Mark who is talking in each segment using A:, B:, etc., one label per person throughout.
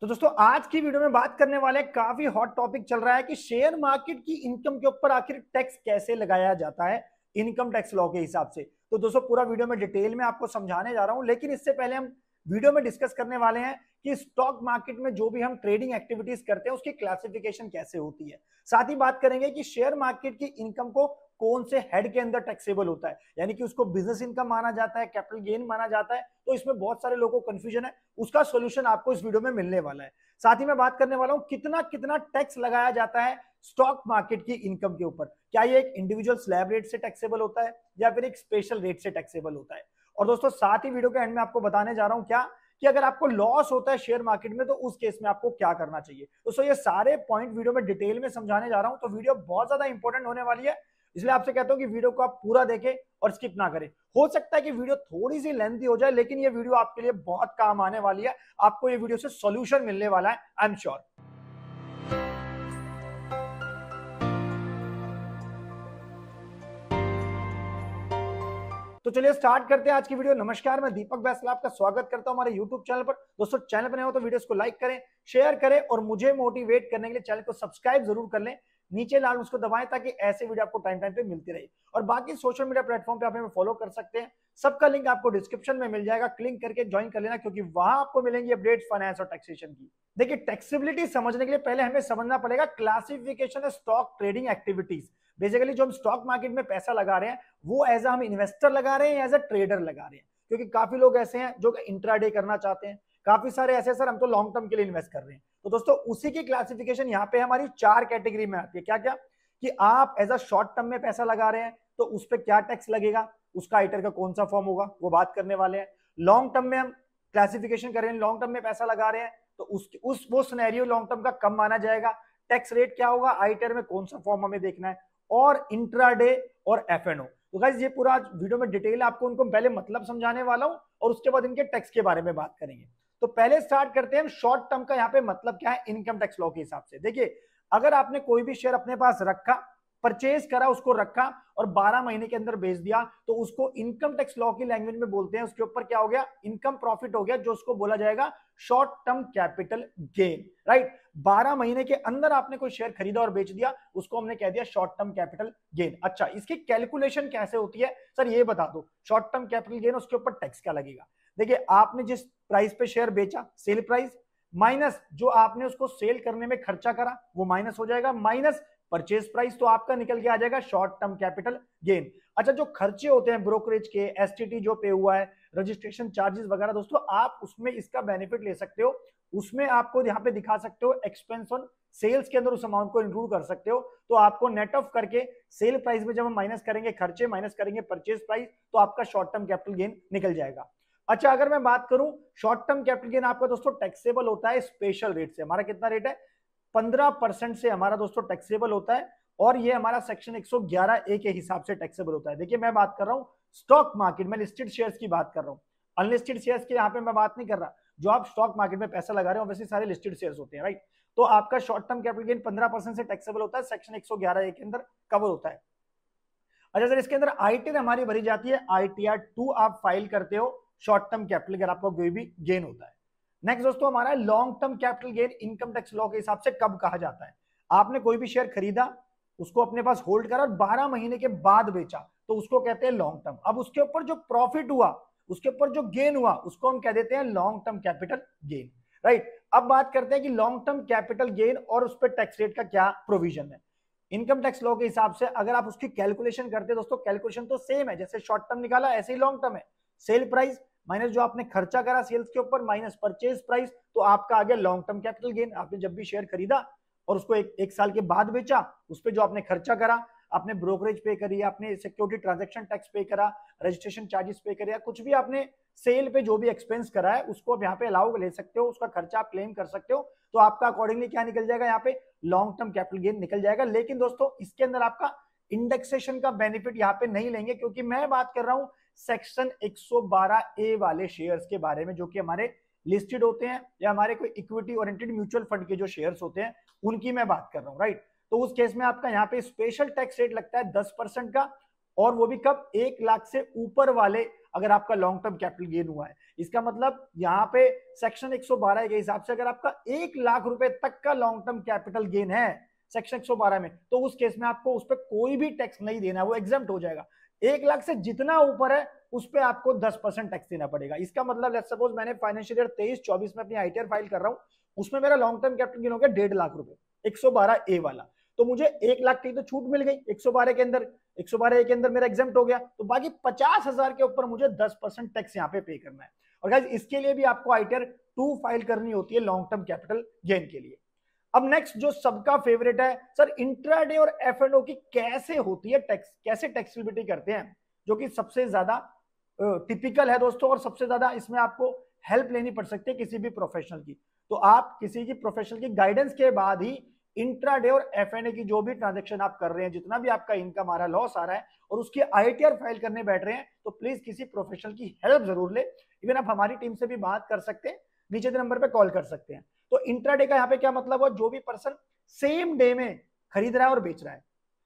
A: तो दोस्तों आज की वीडियो में बात करने वाले काफी हॉट टॉपिक चल रहा है कि शेयर मार्केट की इनकम के ऊपर आखिर टैक्स कैसे लगाया जाता है इनकम टैक्स लॉ के हिसाब से तो दोस्तों पूरा वीडियो में डिटेल में आपको समझाने जा रहा हूं लेकिन इससे पहले हम वीडियो में डिस्कस करने वाले हैं कि स्टॉक मार्केट में जो भी हम ट्रेडिंग एक्टिविटीज करते हैं उसकी क्लासिफिकेशन कैसे होती है साथ ही बात करेंगे कि शेयर मार्केट की इनकम को कौन से हेड के अंदर टैक्सेबल होता है यानी कि उसको बिजनेस इनकम माना जाता है कैपिटल गेन माना जाता है तो इसमें बहुत सारे लोगों को कंफ्यूजन है उसका सोल्यूशन आपको इस वीडियो में मिलने वाला है साथ ही मैं बात करने वाला हूँ कितना कितना टैक्स लगाया जाता है स्टॉक मार्केट की इनकम के ऊपर क्या ये एक इंडिविजुअल स्लैब रेट से टैक्सेबल होता है या फिर एक स्पेशल रेट से टैक्सेबल होता है और दोस्तों साथ ही वीडियो के एंड में आपको बताने जा रहा हूं क्या कि अगर आपको लॉस होता है शेयर मार्केट में तो उस केस में आपको क्या करना चाहिए दोस्तों ये सारे पॉइंट वीडियो में डिटेल में समझाने जा रहा हूं तो वीडियो बहुत ज्यादा इंपॉर्टेंट होने वाली है इसलिए आपसे कहता हूँ कि वीडियो को आप पूरा देखें और स्किप ना करें हो सकता है कि वीडियो थोड़ी सी लेंथी हो जाए लेकिन ये वीडियो आपके लिए बहुत काम आने वाली है आपको ये वीडियो से सोल्यूशन मिलने वाला है आई एम श्योर तो चलिए स्टार्ट करते हैं आज की वीडियो नमस्कार मैं दीपक बैसला आपका स्वागत करता हूं हमारे यूट्यूब चैनल पर दोस्तों चैनल पर नए हो तो वीडियोस को लाइक करें शेयर करें और मुझे मोटिवेट करने के लिए चैनल को सब्सक्राइब जरूर कर लें नीचे लाल उसको दबाएं ताकि ऐसे वीडियो आपको टाइम टाइम पे मिलती रहे और बाकी सोशल मीडिया प्लेटफॉर्म पे आप हमें फॉलो कर सकते हैं सबका लिंक आपको डिस्क्रिप्शन में मिल जाएगा क्लिक करके ज्वाइन कर लेना क्योंकि वहां आपको मिलेंगी अपडेट फाइनेंस और टैक्सेशन की देखिए टैक्सीबिलिटी समझने के लिए पहले हमें समझना पड़ेगा classification stock trading activities basically जो हम स्टॉक मार्केट में पैसा लगा रहे हैं वो एज अ हम इन्वेस्टर लगा रहे हैं एज अ ट्रेडर लगा रहे हैं क्योंकि काफी लोग ऐसे हैं जो इंट्राडे करना चाहते हैं काफी सारे ऐसे सर हम तो लॉन्ग टर्म के लिए इन्वेस्ट कर रहे हैं तो दोस्तों उसी की क्लासिफिकेशन यहाँ पे हमारी चार कैटेगरी में आती है क्या क्या कि आप एज अ शॉर्ट टर्म में पैसा लगा रहे हैं तो उस पर क्या टैक्स लगेगा उसका आइटर का कौन सा फॉर्म होगा वो बात करने वाले हैं लॉन्ग टर्म में हम क्लासिफिकेशन कर रहे हैं लॉन्ग टर्म में पैसा लगा रहे हैं तो उस, उस वो स्नैरियो लॉन्ग टर्म का कम माना जाएगा टैक्स रेट क्या होगा आईटीआर में कौन सा फॉर्म हमें देखना है और इंट्राडे और एफ एन तो ये पूरा वीडियो में डिटेल आपको उनको पहले मतलब समझाने वाला हूँ और उसके बाद इनके टैक्स के बारे में बात करेंगे तो पहले स्टार्ट करते हैं हम शॉर्ट टर्म का यहाँ पे मतलब क्या है इनकम टैक्स लॉ के हिसाब से देखिए अगर आपने कोई भी शेयर अपने पास रखा परचेज करा उसको रखा और 12 महीने के अंदर बेच दिया तो उसको इनकम टैक्स लॉ की लैंग्वेज में बोलते हैं उसके ऊपर क्या हो गया इनकम प्रॉफिट हो गया जो उसको बोला जाएगा short term capital gain right 12 महीने के अंदर आपने कोई शेयर खरीदा और बेच दिया उसको हमने कह दिया शॉर्ट टर्म कैपिटल गेन अच्छा इसकी कैलकुलेशन कैसे होती है सर ये बता दो शॉर्ट टर्म कैपिटल गेन उसके ऊपर टैक्स क्या लगेगा देखिए आपने जिस प्राइस पे शेयर बेचा सेल प्राइस माइनस जो आपने उसको सेल करने में खर्चा करा वो माइनस हो जाएगा माइनस परचेज प्राइस तो आपका निकल के आ जाएगा शॉर्ट टर्म कैपिटल गेन अच्छा जो खर्चे होते हैं ब्रोकरेज के एस जो पे हुआ है रजिस्ट्रेशन चार्जेस वगैरह दोस्तों आप उसमें इसका बेनिफिट ले सकते हो उसमें आपको यहाँ पे दिखा सकते हो एक्सपेंस ऑन सेल्स के अंदर उस अमाउंट को इंक्लूड कर सकते हो तो आपको नेट ऑफ करके सेल प्राइस में जब हम माइनस करेंगे खर्चे माइनस करेंगे परचेज प्राइस तो आपका शॉर्ट टर्म कैपिटल गेन निकल जाएगा अच्छा अगर मैं बात करूं शॉर्ट टर्म कैपिटल गेन आपका दोस्तों टैक्सेबल होता है स्पेशल रेट से हमारा कितना रेट है पंद्रह परसेंट से हमारा दोस्तों टैक्सेबल होता है और ये हमारा सेक्शन 111 ए के हिसाब से टैक्सेबल होता है देखिए मैं बात कर रहा हूँ स्टॉक मार्केट में लिस्टेड शेयर्स की बात कर रहा हूँ अनलिस्टेड शेयर्स की यहाँ पे मैं बात नहीं कर रहा जो आप स्टॉक मार्केट में पैसा लगा रहे हो वैसे सारे लिस्टेड शेयर्स होते हैं राइट तो आपका शॉर्ट टर्म कैपिटल गेन पंद्रह से टैक्सेबल होता है सेक्शन एक ए के अंदर कवर होता है अच्छा सर इसके अंदर आई हमारी भरी जाती है आई आप फाइल करते हो शॉर्ट टर्म कैपिटल अगर आपका कोई भी गेन होता है नेक्स्ट दोस्तों हमारा long term capital gain income tax law के हिसाब से कब कहा जाता है आपने कोई भी शेयर खरीदा उसको अपने पास होल्ड करा और बारह महीने के बाद बेचा तो उसको कहते हैं लॉन्ग टर्म अब उसके ऊपर जो प्रॉफिट हुआ उसके ऊपर जो गेन हुआ उसको हम कह देते हैं long term capital gain right अब बात करते हैं कि लॉन्ग टर्म कैपिटल गेन और उस पर टैक्स रेट का क्या प्रोविजन है इनकम टैक्स लॉ के हिसाब से अगर आप उसकी कैलकुलेशन करते हैं दोस्तों कैलकुलेशन तो सेम है जैसे शॉर्ट टर्म निकाला ऐसे ही लॉन्ग टर्म है सेल प्राइस माइनस जो आपने खर्चा करा सेल्स के ऊपर माइनस परचेज प्राइस तो आपका आ गया लॉन्ग टर्म कैपिटल गेन आपने जब भी शेयर खरीदा और उसको एक, एक साल के बाद बेचा उस पर जो आपने खर्चा करा आपने ब्रोकरेज पे करी आपने सिक्योरिटी ट्रांजेक्शन टैक्स पे करा रजिस्ट्रेशन चार्जेस पे करा कुछ भी आपने सेल पे जो भी एक्सपेंस करा है उसको आप यहाँ पे अलाउ ले सकते हो उसका खर्चा आप क्लेम कर सकते हो तो आपका अकॉर्डिंगली क्या निकल जाएगा यहाँ पे लॉन्ग टर्म कैपिटल गेन निकल जाएगा लेकिन दोस्तों इसके अंदर आपका इंडेक्सेशन का बेनिफिट यहाँ पे नहीं लेंगे क्योंकि मैं बात कर रहा हूँ सेक्शन 112 ए वाले शेयर्स के बारे में जो कि हमारे लिस्टेड होते हैं या हमारे कोई इक्विटी ओरिएंटेड म्यूचुअल फंड के जो शेयर्स होते हैं उनकी मैं बात कर रहा हूँ राइट तो उस केस में आपका यहाँ पे स्पेशल टैक्स रेट लगता है दस का और वो भी कब एक लाख से ऊपर वाले अगर आपका लॉन्ग टर्म कैपिटल गेन हुआ है इसका मतलब यहाँ पे सेक्शन 112 के हिसाब से अगर आपका एक लाख रुपए तक का लॉन्ग टर्म कैपिटल गेन है सेक्शन 112 में तो उस केस में आपको उस पर कोई भी टैक्स नहीं देना है वो एग्जाम हो जाएगा एक लाख से जितना ऊपर है उस पर आपको दस परसेंट टैक्स देना पड़ेगा इसका मतलब सपोज मैंने फाइनेंशियल ईयर तेईस चौबीस में अपनी आईटीआर फाइल कर रहा हूं उसमें मेरा लॉन्ग टर्म कैपिटल गिन हो गया डेढ़ लाख रुपए एक सौ बारह ए वाला तो मुझे एक लाख की तो छूट मिल गई एक सौ बारह के अंदर एक सौ बारह के अंदर मेरा एग्जाम हो गया तो बाकी पचास हजार के ऊपर मुझे दस परसेंट टैक्स यहाँ पे पे करना है और इसके लिए भी आपको आईटीआर टू फाइल करनी होती है लॉन्ग टर्म कैपिटल गेन के लिए अब नेक्स्ट जो सबका फेवरेट है सर इंट्राडे और एफ एंड ओ की कैसे होती है टैक्स कैसे टैक्सिबिलिटी करते हैं जो कि सबसे ज्यादा टिपिकल है दोस्तों और सबसे ज्यादा इसमें आपको हेल्प लेनी पड़ सकती है किसी भी प्रोफेशनल की तो आप किसी की प्रोफेशनल की गाइडेंस के बाद ही इंट्राडे और एफ की जो भी ट्रांजेक्शन आप कर रहे हैं जितना भी आपका इनकम आ रहा है लॉस आ रहा है और उसकी आर फाइल करने बैठ रहे हैं तो प्लीज किसी प्रोफेशनल की हेल्प जरूर ले इवन आप हमारी टीम से भी बात कर सकते हैं नीचे नंबर पर कॉल कर सकते हैं तो इंट्राडे का यहाँ पे क्या मतलब हुआ जो भी पर्सन सेम डे में खरीद रहा है और बेच रहा है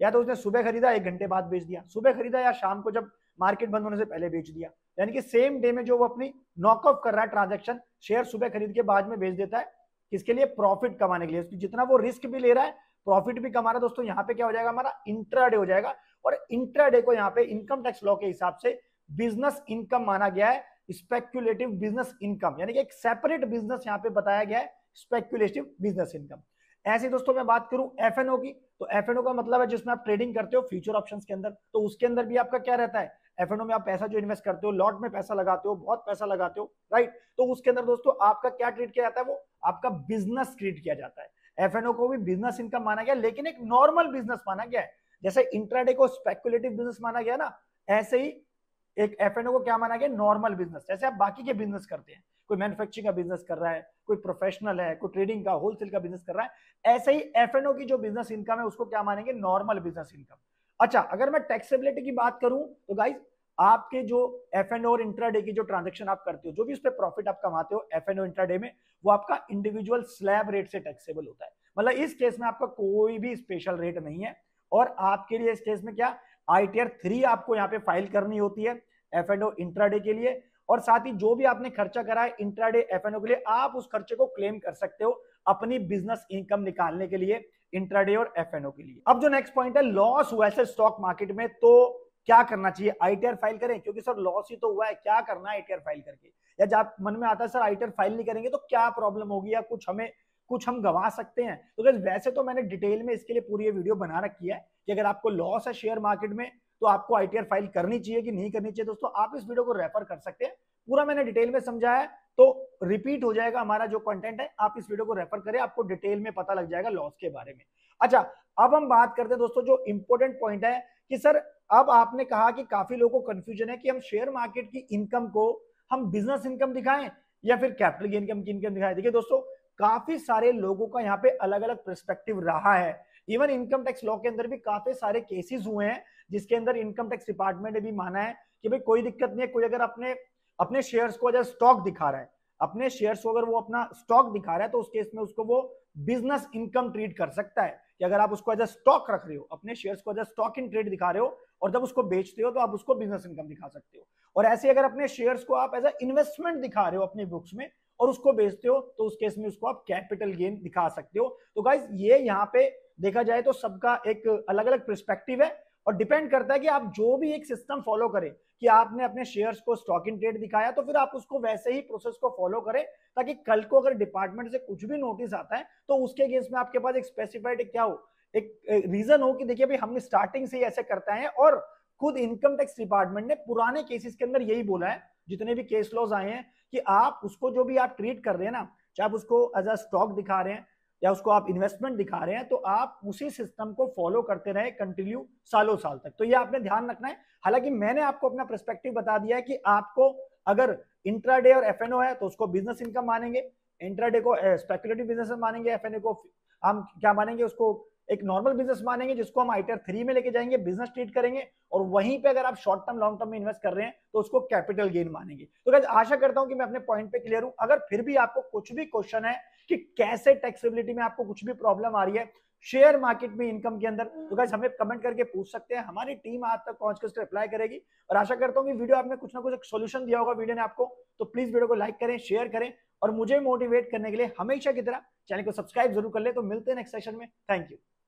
A: या तो उसने सुबह खरीदा एक घंटे बाद बेच दिया सुबह खरीदा या शाम को जब मार्केट बंद होने से पहले बेच दिया यानी कि सेम डे में जो वो अपनी नॉकआउट कर रहा है ट्रांजेक्शन शेयर सुबह खरीद के बाद में बेच देता है किसके लिए प्रॉफिट कमाने के लिए तो जितना वो रिस्क भी ले रहा है प्रॉफिट भी कमा रहा है दोस्तों यहाँ पे क्या हो जाएगा हमारा इंट्राडे हो जाएगा और इंट्रा को यहाँ पे इनकम टैक्स लॉ के हिसाब से बिजनेस इनकम माना गया है स्पेक्यूलेटिव बिजनेस इनकम यानी कि एक सेपरेट बिजनेस यहाँ पे बताया गया है स्पेक्यूलेटिव बिजनेस इनकम ऐसे दोस्तों मैं बात करूं एफ की तो एफ का मतलब है जिसमें आप ट्रेडिंग करते हो फ्यूचर ऑप्शन के अंदर तो उसके अंदर भी आपका क्या रहता है एफ में आप पैसा जो इन्वेस्ट करते हो लॉट में पैसा लगाते हो बहुत पैसा लगाते हो राइट तो उसके अंदर दोस्तों आपका क्या ट्रीट किया जाता है वो आपका बिजनेस ट्रीट किया जाता है एफ को भी बिजनेस इनकम माना गया लेकिन एक नॉर्मल बिजनेस माना गया है जैसे इंट्राडे को स्पेकुलेटिव बिजनेस माना गया ना ऐसे ही एक एफ को क्या माना गया नॉर्मल बिजनेस जैसे आप बाकी के बिजनेस करते हैं कोई मैन्युफैक्चरिंग का बिजनेस कर रहा है कोई प्रोफेशनल है कोई ट्रेडिंग का होलसेल का बिजनेस कर रहा है ऐसे ही एफ की जो बिजनेस इनकम है उसको क्या मानेंगे नॉर्मल बिजनेस इनकम अच्छा अगर मैं टैक्सेबिलिटी की बात करूं तो गाइज आपके जो एफ एन और इंट्राडे की जो ट्रांजेक्शन आप करते हो जो भी उस पर प्रॉफिट आप कमाते हो एफ एन ओ इंट्राडे में वो आपका इंडिविजुअल स्लैब रेट से टैक्सेबल होता है मतलब इस केस में आपका कोई भी स्पेशल रेट नहीं है और आपके लिए इस केस में क्या आईटीआर थ्री आपको यहाँ पे फाइल करनी होती है एफ एंड ओ इंट्राडे के लिए और साथ ही जो भी आपने खर्चा करा है इंट्राडे एफ एंड ओ के लिए आप उस खर्चे को क्लेम कर सकते हो अपनी बिजनेस इनकम निकालने के लिए इंट्राडे और एफ एंड ओ के लिए अब जो नेक्स्ट पॉइंट है लॉस हुआ है स्टॉक मार्केट में तो क्या करना चाहिए आईटीआर फाइल करें क्योंकि सर लॉस ही तो हुआ है क्या करना है आईटीआर फाइल करके या जब मन में आता है सर आईटीआर फाइल नहीं करेंगे तो क्या प्रॉब्लम होगी या कुछ हमें कुछ हम गवा सकते हैं तो वैसे तो मैंने डिटेल में इसके लिए पूरी ये वीडियो बना रखी है कि अगर आपको लॉस है शेयर मार्केट में तो आपको आईटीआर फाइल करनी चाहिए कि नहीं करनी चाहिए दोस्तों आप इस वीडियो को रेफर कर सकते हैं पूरा मैंने डिटेल में समझाया तो रिपीट हो जाएगा हमारा जो कंटेंट है आप इस वीडियो को रेफर करें आपको डिटेल में पता लग जाएगा लॉस के बारे में अच्छा अब हम बात करते हैं दोस्तों जो इंपॉर्टेंट पॉइंट है कि सर अब आपने कहा कि काफी लोगों को कंफ्यूजन है कि हम शेयर मार्केट की इनकम को हम बिजनेस इनकम दिखाएं या फिर कैपिटल की इनकम की इनकम दिखाएं देखिए दोस्तों काफी सारे लोगों का यहाँ पे अलग अलग परस्पेक्टिव रहा है इवन इनकम टैक्स लॉ के अंदर भी काफी सारे केसेस हुए हैं जिसके अंदर इनकम टैक्स डिपार्टमेंट ने भी माना है कि भाई कोई दिक्कत नहीं है कोई अगर अपने अपने शेयर्स को अगर स्टॉक दिखा रहा है अपने शेयर्स को अगर वो अपना स्टॉक दिखा रहा है तो उस केस में उसको वो बिजनेस इनकम ट्रीट कर सकता है कि अगर आप उसको एज अ स्टॉक रख रहे हो अपने शेयर्स को as a stock in trade दिखा रहे हो और जब उसको बेचते हो तो आप उसको बिजनेस इनकम दिखा सकते हो और ऐसे अगर अपने शेयर्स को आप एज अ इन्वेस्टमेंट दिखा रहे हो अपने बुक्स में और उसको बेचते हो तो उस केस में उसको आप कैपिटल गेन दिखा सकते हो तो गाइज ये यहाँ पे देखा जाए तो सबका एक अलग अलग प्रस्पेक्टिव है और डिपेंड करता है कि आप जो भी एक सिस्टम फॉलो करें कि आपने अपने शेयर्स को स्टॉक इन ट्रेड दिखाया तो फिर आप उसको वैसे ही प्रोसेस को फॉलो करें ताकि कल को अगर डिपार्टमेंट से कुछ भी नोटिस आता है तो उसके अगेंस्ट में आपके पास एक स्पेसिफाइड क्या हो एक रीजन हो कि देखिए भाई हमने स्टार्टिंग से ही ऐसे करता है और खुद इनकम टैक्स डिपार्टमेंट ने पुराने केसेस के अंदर यही बोला है जितने भी केस लॉज आए हैं कि आप उसको जो भी आप ट्रीट कर रहे हैं ना चाहे आप उसको एज अ स्टॉक दिखा रहे हैं या उसको आप इन्वेस्टमेंट दिखा रहे हैं तो आप उसी सिस्टम को फॉलो करते रहे कंटिन्यू सालों साल तक तो ये आपने ध्यान रखना है हालांकि मैंने आपको अपना परस्पेक्टिव बता दिया है कि आपको अगर इंट्राडे और एफ है तो उसको बिजनेस इनकम मानेंगे इंट्राडे को स्पेकुलेटिव eh, बिजनेस मानेंगे एफ को हम क्या मानेंगे उसको एक नॉर्मल बिजनेस मानेंगे जिसको हम आईटीआर थ्री में लेके जाएंगे बिजनेस ट्रीट करेंगे और वहीं पे अगर आप शॉर्ट टर्म लॉन्ग टर्म में इन्वेस्ट कर रहे हैं तो उसको कैपिटल गेन मानेंगे तो क्या आशा करता हूं कि मैं अपने पॉइंट पे क्लियर हूं अगर फिर भी आपको कुछ भी क्वेश्चन है कि कैसे टैक्सेबिलिटी में आपको कुछ भी प्रॉब्लम आ रही है शेयर मार्केट में इनकम के अंदर तो गैस हमें कमेंट करके पूछ सकते हैं हमारी टीम आज तक पहुंच कर रिप्लाई करेगी और आशा करता हूँ कि वीडियो आपने कुछ ना कुछ एक सोल्यूशन दिया होगा वीडियो ने आपको तो प्लीज वीडियो को लाइक करें शेयर करें और मुझे मोटिवेट करने के लिए हमेशा की तरह चैनल को सब्सक्राइब जरूर कर ले तो मिलते हैं नेक्स्ट सेशन में थैंक यू